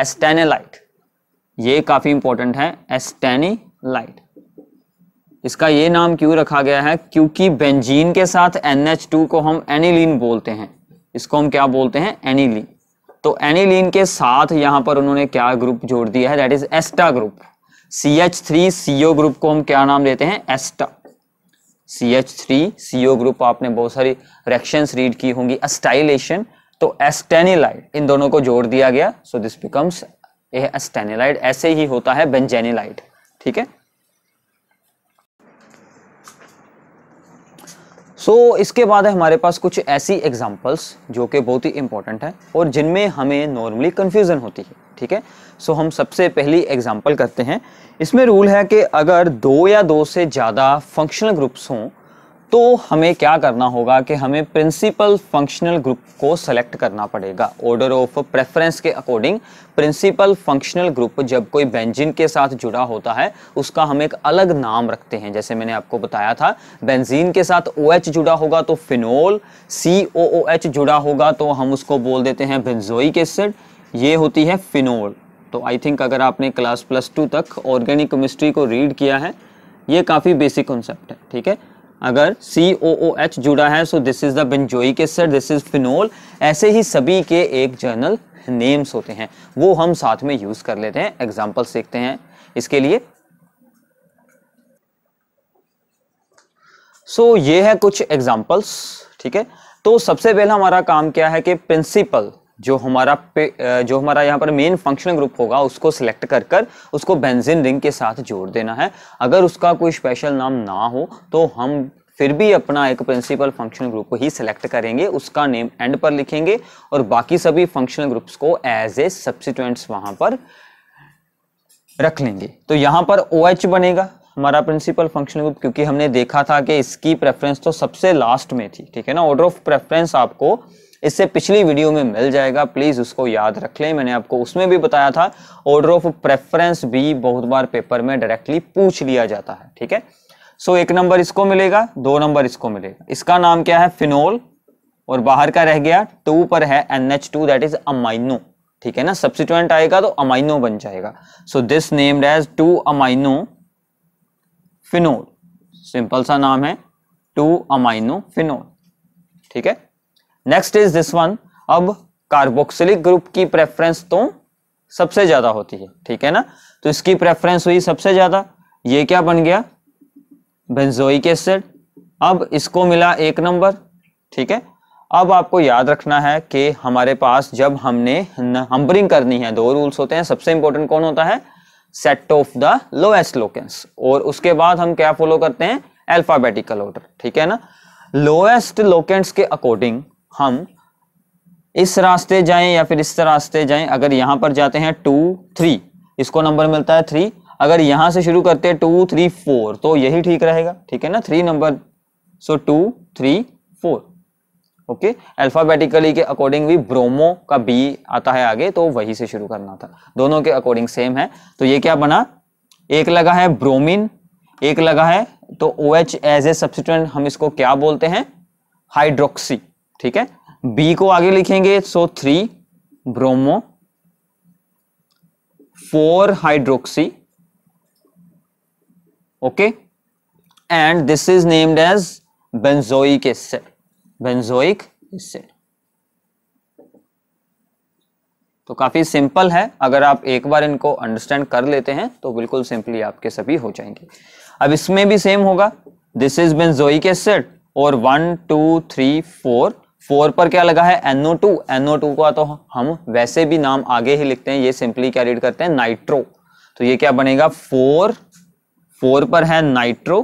एस्टेनेलाइट ये काफी इंपॉर्टेंट है लाइट इसका ये नाम क्यों रखा गया है क्योंकि बेंजीन के साथ NH2 को हम एनिलीन बोलते हैं इसको हम क्या बोलते हैं एनिलीन तो एनिलीन के साथ यहां पर उन्होंने क्या ग्रुप जोड़ दिया है that is ester group C H three CO group को हम क्या नाम देते हैं ester C H three C O group आपने बहुत सारी रेक्शंस रीड की होंगी अस्टाइलेशन तो एस्टेनिलाइड इन दोनों को जोड़ दिया गया सो दिस बिकम्स एस्टेनिलाइड ऐसे ही होता है बेंजेनिलाइड ठीक है सो so, इसके बाद है हमारे पास कुछ ऐसी एग्जांपल्स जो कि बहुत ही इंपॉर्टेंट है और जिनमें हमें नॉर्मली कंफ्यूजन होती है ठीक है सो हम सबसे पहली एग्जाम्पल करते हैं इसमें रूल है कि अगर दो या दो से ज़्यादा फंक्शनल ग्रुप्स हों तो हमें क्या करना होगा कि हमें प्रिंसिपल फंक्शनल ग्रुप को सेलेक्ट करना पड़ेगा ऑर्डर ऑफ प्रेफरेंस के अकॉर्डिंग प्रिंसिपल फंक्शनल ग्रुप जब कोई बेंजीन के साथ जुड़ा होता है उसका हम एक अलग नाम रखते हैं जैसे मैंने आपको बताया था बेंजीन के साथ ओ OH जुड़ा होगा तो फिनोल सी ओ OH जुड़ा होगा तो हम उसको बोल देते हैं बेंजोइक एसिड ये होती है फिनोल तो आई थिंक अगर आपने क्लास प्लस टू तक ऑर्गेनिक केमिस्ट्री को रीड किया है ये काफ़ी बेसिक कॉन्सेप्ट है ठीक है अगर सी ओ ओ एच जुड़ा है so this is the benzoic acid this is phenol ऐसे ही सभी के एक जर्नल नेम्स होते हैं वो हम साथ में यूज़ कर लेते हैं एग्जाम्पल सीखते हैं इसके लिए सो so, ये है कुछ एग्जाम्पल्स ठीक है तो सबसे पहला हमारा काम क्या है कि प्रिंसिपल जो हमारा पे जो हमारा यहाँ पर मेन फंक्शनल ग्रुप होगा उसको सिलेक्ट कर कर उसको बेंजिन रिंग के साथ जोड़ देना है अगर उसका कोई स्पेशल नाम ना हो तो हम फिर भी अपना एक प्रिंसिपल फंक्शनल ग्रुप को ही सिलेक्ट करेंगे उसका नेम एंड पर लिखेंगे और बाकी सभी फंक्शनल ग्रुप्स को एज ए सब्सिटेंट्स वहां पर रख लेंगे तो यहाँ पर ओ OH बनेगा हमारा प्रिंसिपल फंक्शनल ग्रुप क्योंकि हमने देखा था कि इसकी प्रेफरेंस तो सबसे लास्ट में थी ठीक है ना ऑर्डर ऑफ प्रेफरेंस आपको इससे पिछली वीडियो में मिल जाएगा प्लीज़ उसको याद रख लें मैंने आपको उसमें भी बताया था ऑर्डर ऑफ प्रेफरेंस भी बहुत बार पेपर में डायरेक्टली पूछ लिया जाता है ठीक है सो एक नंबर इसको मिलेगा दो नंबर इसको मिलेगा इसका नाम क्या है फिनोल और बाहर का रह गया टू पर है N H two that is amino ठीक है ना सब्सिट्यूएंट आएगा तो अमाइनो बन जाएगा so this named as two amino phenol simple सा नाम है टू अमाइनो फिनोल ठीक है नेक्स्ट इज दिस वन अब कार्बोक्सिलिक ग्रुप की प्रेफरेंस तो सबसे ज्यादा होती है ठीक है ना तो इसकी प्रेफरेंस हुई सबसे ज्यादा ये क्या बन गया बेंजोइक एसिड अब इसको मिला एक नंबर ठीक है अब आपको याद रखना है कि हमारे पास जब हमने हम्बरिंग करनी है दो रूल्स होते हैं सबसे इंपॉर्टेंट कौन होता है set of the lowest locants और उसके बाद हम क्या फॉलो करते हैं अल्फाबेटिकल ऑर्डर ठीक है ना लोएस्ट लोकेंट्स के अकॉर्डिंग हम इस रास्ते जाएं या फिर इस रास्ते जाएं अगर यहां पर जाते हैं टू थ्री इसको नंबर मिलता है थ्री अगर यहां से शुरू करते हैं टू थ्री फोर तो यही ठीक रहेगा ठीक है ना three number so two three four okay alphabetically के अकॉर्डिंग भी ब्रोमो का बी आता है आगे तो वही से शुरू करना था दोनों के अकॉर्डिंग सेम है तो ये क्या बना एक लगा है ब्रोमिन एक लगा है तो O H as a substituent हम इसको क्या बोलते हैं हाइड्रोक्सी ठीक है बी को आगे लिखेंगे so three bromo four hydroxy okay and this is named as benzoic acid benzoic acid तो काफी सिंपल है अगर आप एक बार इनको अंडरस्टैंड कर लेते हैं तो बिल्कुल सिंपली आपके सभी हो जाएंगे अब इसमें भी सेम होगा दिस इज बेंजोइक एसिड और one two three four four पर क्या लगा है एनओ टू एनओ टू का तो हम वैसे भी नाम आगे ही लिखते हैं ये सिंपली क्या रीड करते हैं नाइट्रो तो ये क्या बनेगा फोर फोर पर है नाइट्रो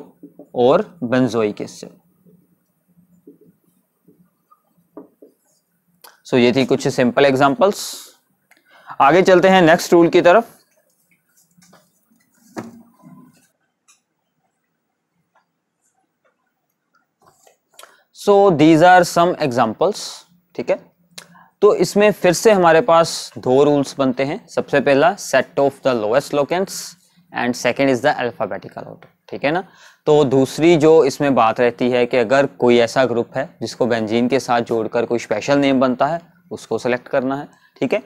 और बेंजोइक एसिड सो ये थी कुछ सिंपल एग्जांपल्स आगे चलते हैं नेक्स्ट रूल की तरफ so these are some examples ठीक है तो इसमें फिर से हमारे पास दो रूल्स बनते हैं सबसे पहला set of the lowest locants and second is the alphabetical order ठीक है ना तो दूसरी जो इसमें बात रहती है कि अगर कोई ऐसा ग्रुप है जिसको बेंजीन के साथ जोड़कर कोई स्पेशल नेम बनता है उसको सेलेक्ट करना है ठीक है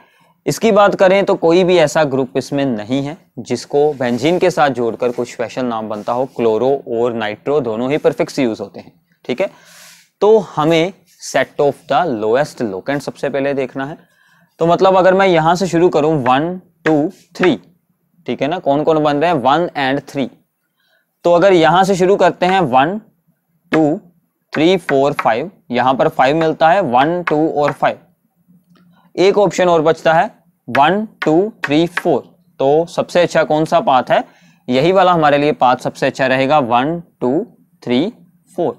इसकी बात करें तो कोई भी ऐसा ग्रुप इसमें नहीं है जिसको बेंजीन के साथ जोड़कर कोई स्पेशल नाम बनता हो क्लोरो और नाइट्रो दोनों ही परफिक्स यूज होते हैं ठीक है तो हमें set of the lowest locant सबसे पहले देखना है तो मतलब अगर मैं यहां से शुरू करूं वन टू थ्री ठीक है ना कौन कौन बन रहे हैं वन एंड थ्री तो अगर यहां से शुरू करते हैं one two three four five यहां पर फाइव मिलता है वन टू और फाइव एक ऑप्शन और बचता है वन टू थ्री फोर तो सबसे अच्छा कौन सा पाथ है यही वाला हमारे लिए पाथ सबसे अच्छा रहेगा वन टू थ्री फोर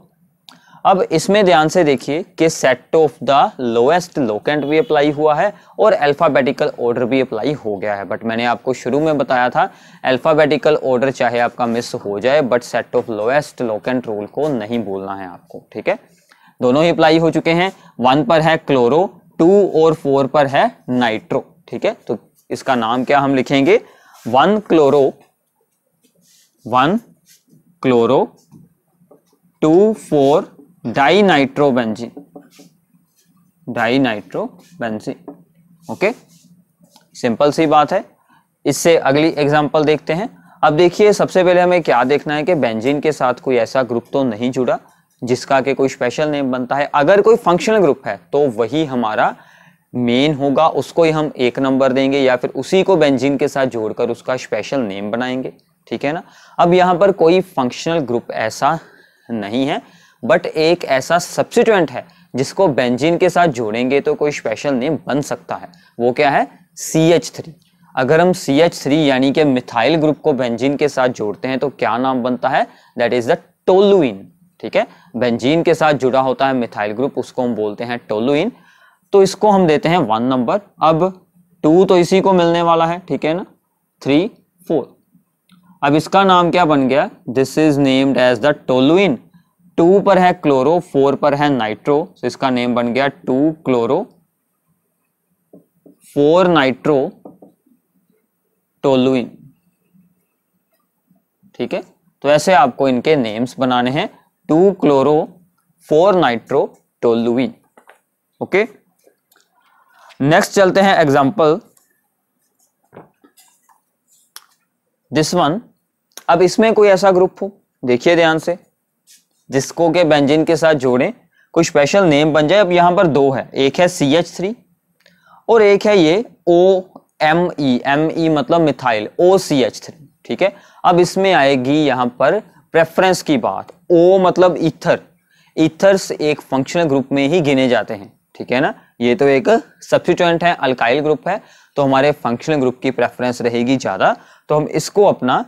अब इसमें ध्यान से देखिए कि set of the lowest locant भी अप्लाई हुआ है और अल्फ़ाबेटिकल ऑर्डर भी अप्लाई हो गया है बट मैंने आपको शुरू में बताया था अल्फ़ाबेटिकल ऑर्डर चाहे आपका मिस हो जाए but set of lowest locant rule को नहीं बोलना है आपको ठीक है दोनों ही अप्लाई हो चुके हैं वन पर है क्लोरो टू और फोर पर है नाइट्रो ठीक है तो इसका नाम क्या हम लिखेंगे one chloro one chloro two four dinitrobenzene dinitrobenzene okay simple सी बात है इससे अगली एग्जांपल देखते हैं अब देखिए सबसे पहले हमें क्या देखना है कि बेंजीन के साथ कोई ऐसा ग्रुप तो नहीं जुड़ा जिसका के कोई स्पेशल नेम बनता है अगर कोई फंक्शनल ग्रुप है तो वही हमारा मेन होगा उसको ही हम एक नंबर देंगे या फिर उसी को बेंजीन के साथ जोड़कर उसका स्पेशल नेम बनाएंगे ठीक है ना अब यहाँ पर कोई फंक्शनल ग्रुप ऐसा नहीं है बट एक ऐसा सब्सिट्यूएंट है जिसको बेंजीन के साथ जोड़ेंगे तो कोई स्पेशल नेम बन सकता है वो क्या है सी एच थ्री अगर हम सी एच थ्री यानी कि मिथाइल ग्रुप को बेंजीन के साथ जोड़ते हैं तो क्या नाम बनता है दैट इज द टोलुइन ठीक है बेंजीन के साथ जुड़ा होता है मिथाइल ग्रुप उसको हम बोलते हैं टोलुइन तो इसको हम देते हैं वन नंबर अब टू तो इसी को मिलने वाला है ठीक है ना थ्री फोर अब इसका नाम क्या बन गया this is named as the toluene two पर है क्लोरो फोर पर है नाइट्रो तो इसका नेम बन गया two chloro four nitro toluene ठीक है तो ऐसे आपको इनके नेम्स बनाने हैं two chloro four nitro toluene okay next चलते हैं एग्जाम्पल दिस वन अब इसमें कोई ऐसा ग्रुप हो देखिए ध्यान से जिसको के बेंजिन के साथ जोड़ें कोई स्पेशल नेम बन जाए अब यहाँ पर दो है एक है सी एच थ्री और एक है ये O M E M E मतलब methyl O C H three ठीक है अब इसमें आएगी यहाँ पर प्रेफरेंस की बात ओ मतलब इथर इथर्स एक फंक्शनल ग्रुप में ही गिने जाते हैं ठीक है ना ये तो एक सब्सिट्यूएंट है अल्काइल ग्रुप है तो हमारे फंक्शनल ग्रुप की प्रेफरेंस रहेगी ज़्यादा तो हम इसको अपना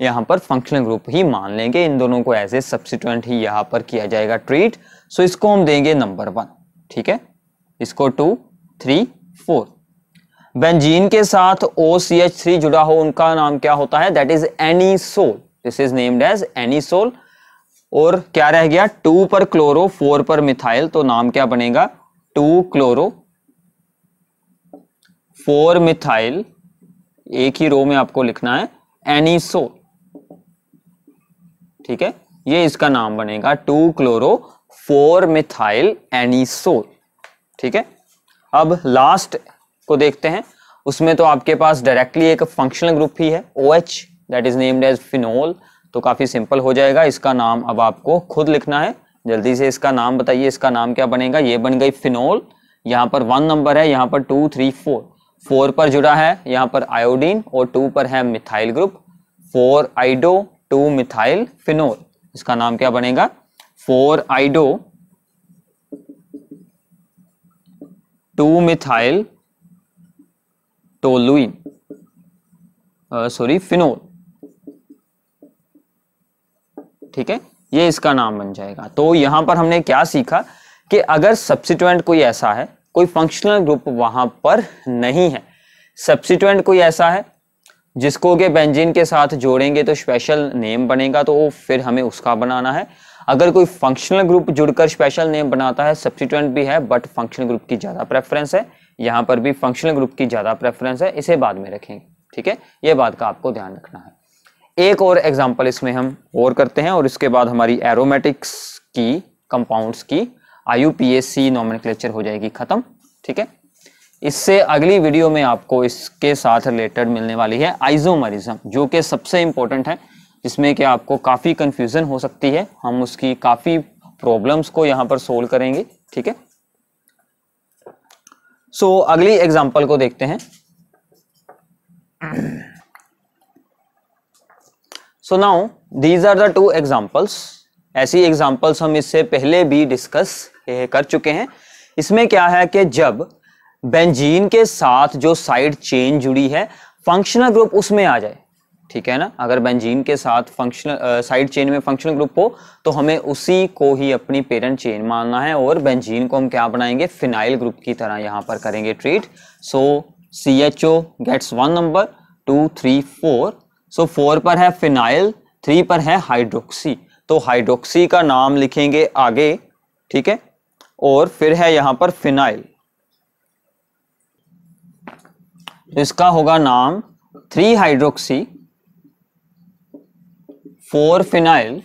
यहाँ पर फंक्शनल ग्रुप ही मान लेंगे इन दोनों को एज ए सब्सिटेंट ही यहाँ पर किया जाएगा ट्रीट सो इसको हम देंगे नंबर वन ठीक है इसको टू थ्री फोर बेंजीन के साथ ओ सी एच थ्री जुड़ा हो उनका नाम क्या होता है that is anisole this is named as anisole और क्या रह गया टू पर क्लोरो फोर पर मिथाइल तो नाम क्या बनेगा टू क्लोरो फोर मिथाइल एक ही रो में आपको लिखना है एनी सोल ठीक है ये इसका नाम बनेगा two chloro four methyl anisole ठीक है अब लास्ट को देखते हैं उसमें तो आपके पास डायरेक्टली एक फंक्शनल ग्रुप ही है O H that is named as phenol तो काफी सिंपल हो जाएगा इसका नाम अब आपको खुद लिखना है जल्दी से इसका नाम बताइए इसका नाम क्या बनेगा ये बन गई फिनोल यहाँ पर वन नंबर है यहाँ पर टू थ्री फोर फोर पर जुड़ा है यहाँ पर आयोडीन और टू पर है methyl group four iodo two methyl phenol इसका नाम क्या बनेगा four iodo two methyl toluene sorry phenol ठीक है ये इसका नाम बन जाएगा तो यहां पर हमने क्या सीखा कि अगर सब्सिट्यूएंट कोई ऐसा है कोई फंक्शनल ग्रुप वहां पर नहीं है सब्सिट्यूएंट कोई ऐसा है जिसको के बेंजीन के साथ जोड़ेंगे तो स्पेशल नेम बनेगा तो वो फिर हमें उसका बनाना है अगर कोई फंक्शनल ग्रुप जुड़कर स्पेशल नेम बनाता है सब्सिटेंट भी है बट फंक्शनल ग्रुप की ज़्यादा प्रेफरेंस है यहाँ पर भी फंक्शनल ग्रुप की ज़्यादा प्रेफरेंस है इसे बाद में रखेंगे ठीक है ये बात का आपको ध्यान रखना है एक और एग्जाम्पल इसमें हम और करते हैं और इसके बाद हमारी एरोमेटिक्स की कंपाउंड्स की I U P S C हो जाएगी ख़त्म ठीक है इससे अगली वीडियो में आपको इसके साथ रिलेटेड मिलने वाली है आइजोमरिज्म जो कि सबसे इम्पोर्टेंट है जिसमें कि आपको काफ़ी कन्फ्यूज़न हो सकती है हम उसकी काफ़ी प्रॉब्लम्स को यहाँ पर सोल्व करेंगे ठीक है सो so, अगली एग्जाम्पल को देखते हैं so now these are the two examples ऐसी एग्जाम्पल्स हम इससे पहले भी डिस्कस कर चुके हैं इसमें क्या है कि जब बेंजीन के साथ जो साइड चेन जुड़ी है फंक्शनल ग्रुप उसमें आ जाए ठीक है ना अगर बेंजीन के साथ फंक्शनल साइड चेन में फंक्शनल ग्रुप हो तो हमें उसी को ही अपनी पेरेंट चेन मानना है और बेंजीन को हम क्या बनाएंगे फिनाइल ग्रुप की तरह यहाँ पर करेंगे treat so C H O gets one number two three four so four पर है फिनाइल थ्री पर है हाइड्रोक्सी तो हाइड्रोक्सी का नाम लिखेंगे आगे ठीक है और फिर है यहाँ पर फिनाइल तो इसका होगा नाम थ्री हाइड्रोक्सी फोर फिनाइल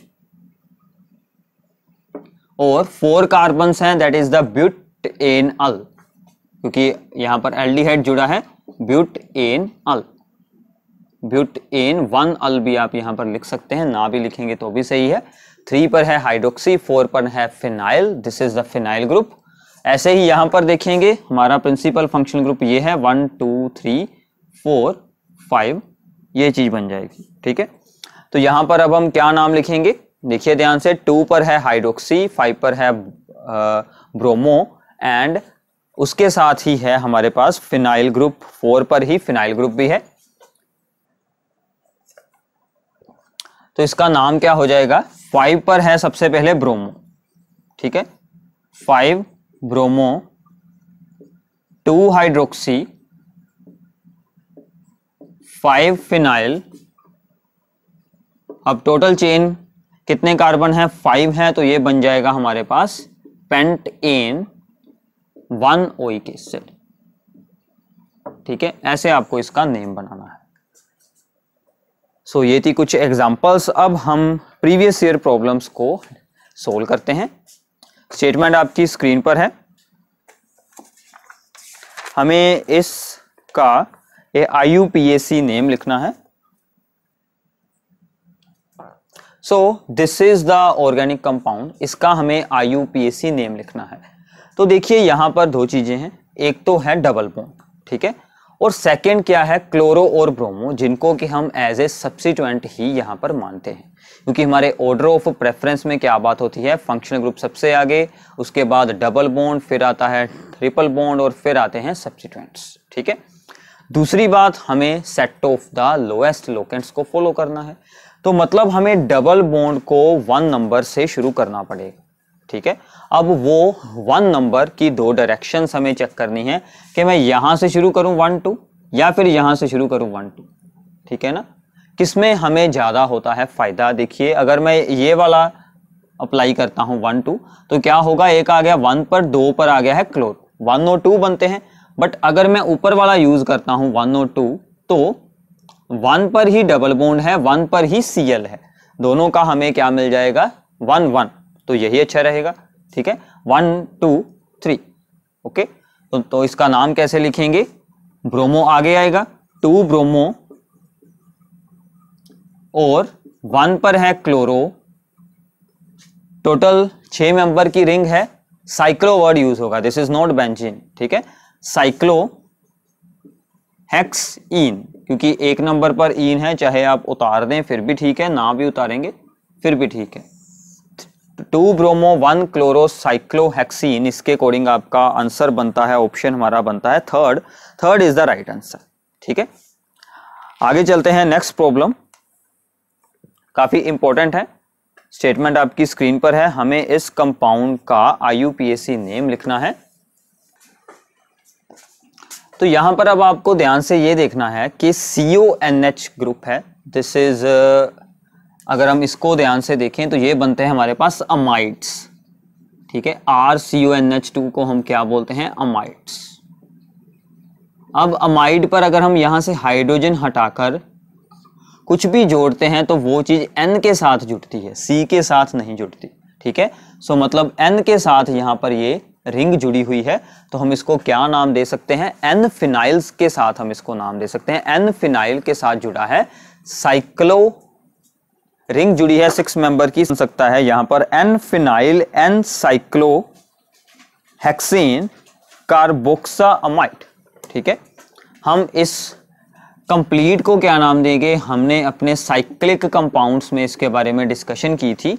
और फोर कार्बन हैं that is the butanal क्योंकि यहां पर एल्डिहाइड जुड़ा है butanal butan one al भी आप यहां पर लिख सकते हैं ना भी लिखेंगे तो भी सही है थ्री पर है हाइड्रोक्सी फोर पर है phenyl this is the phenyl group ऐसे ही यहां पर देखेंगे हमारा प्रिंसिपल फंक्शन ग्रुप ये है one two three four five ये चीज़ बन जाएगी ठीक है तो यहां पर अब हम क्या नाम लिखेंगे देखिए ध्यान से टू पर है हाइड्रोक्सी फाइव पर है ब्रोमो एंड उसके साथ ही है हमारे पास फिनाइल ग्रुप फोर पर ही फिनाइल ग्रुप भी है तो इसका नाम क्या हो जाएगा फाइव पर है सबसे पहले ब्रोमो ठीक है five bromo two hydroxy five phenyl अब टोटल चेन कितने कार्बन है फाइव है तो ये बन जाएगा हमारे पास पेंट एन वन ओ के सेल ठीक है ऐसे आपको इसका नेम बनाना है सो so, ये थी कुछ एग्जांपल्स अब हम प्रीवियस ईयर प्रॉब्लम्स को सोल्व करते हैं स्टेटमेंट आपकी स्क्रीन पर है हमें इसका का I U P S C name लिखना है so this is the organic compound इसका हमें I U P S C name लिखना है तो देखिए यहां पर दो चीज़ें हैं एक तो है डबल बॉन्ड ठीक है और सेकेंड क्या है क्लोरो और ब्रोमो जिनको कि हम एज ए सब्सिटेंट ही यहां पर मानते हैं क्योंकि हमारे ऑर्डर ऑफ प्रेफरेंस में क्या बात होती है फंक्शनल ग्रुप सबसे आगे उसके बाद डबल बॉन्ड फिर आता है ट्रिपल बॉन्ड और फिर आते हैं सब्सिट्यूंट्स ठीक है दूसरी बात हमें set of the lowest locants को फॉलो करना है तो मतलब हमें डबल बॉन्ड को वन नंबर से शुरू करना पड़ेगा ठीक है अब वो वन नंबर की दो डायरेक्शन हमें चेक करनी है कि मैं यहां से शुरू करूं वन टू या फिर यहां से शुरू करूं वन टू ठीक है ना किसमें हमें ज़्यादा होता है फ़ायदा देखिए अगर मैं ये वाला अप्लाई करता हूँ वन टू तो क्या होगा एक आ गया वन पर दो पर आ गया है क्लोर वन और टू बनते हैं बट अगर मैं ऊपर वाला यूज़ करता हूँ वन और टू तो वन पर ही डबल बोन्ड है वन पर ही सी है दोनों का हमें क्या मिल जाएगा वन वन तो यही अच्छा रहेगा ठीक है वन टू थ्री ओके तो, तो इसका नाम कैसे लिखेंगे ब्रोमो आगे आएगा टू ब्रोमो और वन पर है क्लोरो टोटल छह मेंबर की रिंग है साइक्लो वर्ड यूज होगा दिस इज नॉट बेंजीन ठीक है साइक्लो हेक्स इन क्योंकि एक नंबर पर इन है चाहे आप उतार दें फिर भी ठीक है ना भी उतारेंगे फिर भी ठीक है टू ब्रोमो वन क्लोरोसाइक्लोहेक्सीन इसके अकॉर्डिंग आपका आंसर बनता है ऑप्शन हमारा बनता है third third is the right answer ठीक है आगे चलते हैं नेक्स्ट प्रॉब्लम काफ़ी इंपॉर्टेंट है स्टेटमेंट आपकी स्क्रीन पर है हमें इस कंपाउंड का आई नेम लिखना है तो यहां पर अब आपको ध्यान से ये देखना है कि C O N H group है दिस इज uh, अगर हम इसको ध्यान से देखें तो ये बनते हैं हमारे पास अमाइड्स ठीक है R C O N H two को हम क्या बोलते हैं अमाइट्स अब अमाइड पर अगर हम यहां से हाइड्रोजन हटाकर कुछ भी जोड़ते हैं तो वो चीज़ एन के साथ जुटती है सी के साथ नहीं जुटती ठीक है सो मतलब एन के साथ यहाँ पर ये रिंग जुड़ी हुई है तो हम इसको क्या नाम दे सकते हैं एन फिनाइल्स के साथ हम इसको नाम दे सकते हैं एन फिनाइल के साथ जुड़ा है साइक्लो रिंग जुड़ी है सिक्स मेंबर की सुन सकता है यहां पर N phenyl N cyclohexane carboxamide ठीक है हम इस कंप्लीट को क्या नाम देंगे हमने अपने साइक्लिक कंपाउंड्स में इसके बारे में डिस्कशन की थी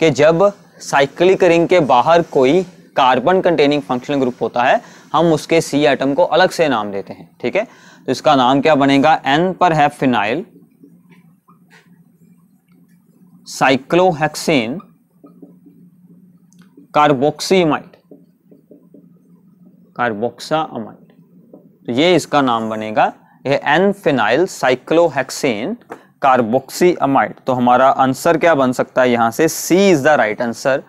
कि जब साइक्लिक रिंग के बाहर कोई कार्बन कंटेनिंग फंक्शनल ग्रुप होता है हम उसके सी एटम को अलग से नाम देते हैं ठीक है तो इसका नाम क्या बनेगा एन पर है फिनाइल साइक्लोहेक्सेन कार्बोक्सीमाइड कार्बोक्सामाइड तो ये इसका नाम बनेगा यह N phenyl cyclohexane carboxy amide तो हमारा आंसर क्या बन सकता है यहाँ से C is the right answer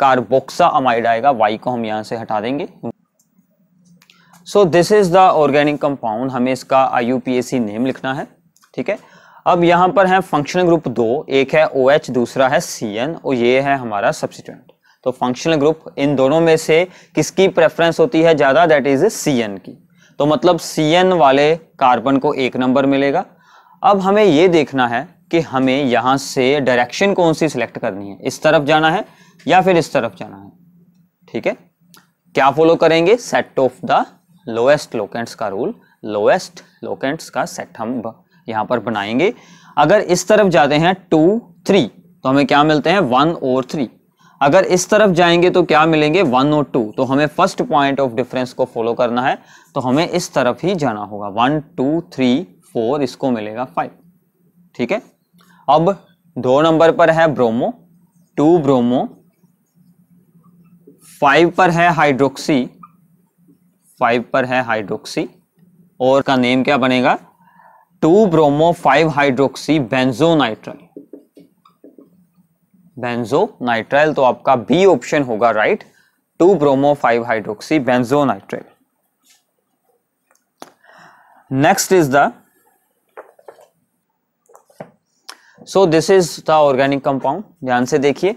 carboxamide आएगा वाई को हम यहाँ से हटा देंगे so this is the organic compound हमें इसका आई नेम लिखना है ठीक है अब यहाँ पर है फंक्शनल ग्रुप दो एक है ओ OH, दूसरा है सी और ये है हमारा सब्सिट्यूंट तो फंक्शनल ग्रुप इन दोनों में से किसकी प्रेफरेंस होती है ज़्यादा दैट इज सी की तो मतलब सी वाले कार्बन को एक नंबर मिलेगा अब हमें ये देखना है कि हमें यहाँ से डायरेक्शन कौन सी सिलेक्ट करनी है इस तरफ जाना है या फिर इस तरफ जाना है ठीक है क्या फॉलो करेंगे set of the lowest locants का रूल लोएस्ट लोकेंट्स का सेट हम यहाँ पर बनाएंगे अगर इस तरफ जाते हैं टू थ्री तो हमें क्या मिलते हैं वन और थ्री अगर इस तरफ जाएंगे तो क्या मिलेंगे वन और टू तो हमें फर्स्ट पॉइंट ऑफ डिफरेंस को फॉलो करना है तो हमें इस तरफ ही जाना होगा वन टू थ्री फोर इसको मिलेगा फाइव ठीक है अब दो नंबर पर है ब्रोमो टू ब्रोमो फाइव पर है हाइड्रोक्सी फाइव पर है हाइड्रोक्सी और का नेम क्या बनेगा two bromo five hydroxy benzonitrile benzonitrile तो आपका बी ऑप्शन होगा right two bromo five hydroxy benzonitrile next is the so this is the organic compound ध्यान से देखिए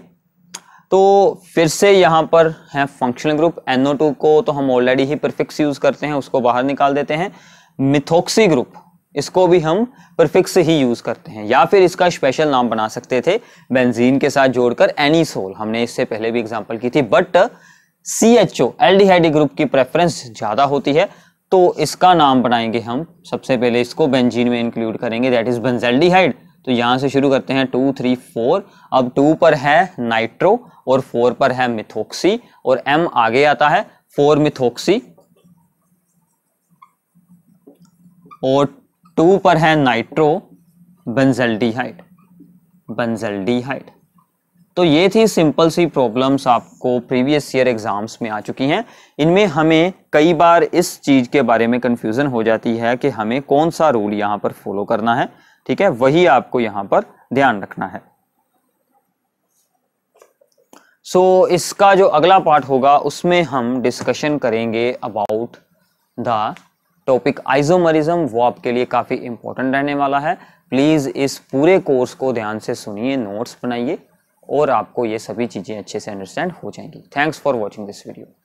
तो फिर से यहां पर है फंक्शनल ग्रुप NO2 को तो हम ऑलरेडी ही परफिक्स यूज करते हैं उसको बाहर निकाल देते हैं मिथोक्सी ग्रुप इसको भी हम परफिक्स ही यूज करते हैं या फिर इसका स्पेशल नाम बना सकते थे बेंजीन के साथ जोड़कर एनीसोल हमने इससे पहले भी एग्जांपल की थी but C H O D group की प्रेफरेंस ज्यादा होती है तो इसका नाम बनाएंगे हम सबसे पहले इसको बेंजीन में इंक्लूड करेंगे दैट इज बेंजेल्डिहाइड तो यहाँ से शुरू करते हैं टू थ्री फोर अब टू पर है नाइट्रो और फोर पर है मिथोक्सी और एम आगे आता है फोर मिथोक्सी और टू पर है नाइट्रो बेंजल्डिहाइड बेंजल्डिहाइड तो ये थी सिंपल सी प्रॉब्लम्स आपको प्रीवियस ईयर एग्ज़ाम्स में आ चुकी हैं इनमें हमें कई बार इस चीज़ के बारे में कन्फ्यूज़न हो जाती है कि हमें कौन सा रूल यहाँ पर फॉलो करना है ठीक है वही आपको यहाँ पर ध्यान रखना है सो so, इसका जो अगला पार्ट होगा उसमें हम डिस्कशन करेंगे अबाउट द टॉपिक आइजोमरिज्म वो आपके लिए काफ़ी इंपॉर्टेंट रहने वाला है प्लीज़ इस पूरे कोर्स को ध्यान से सुनिए नोट्स बनाइए और आपको ये सभी चीज़ें अच्छे से अंडरस्टैंड हो जाएंगी thanks for watching this video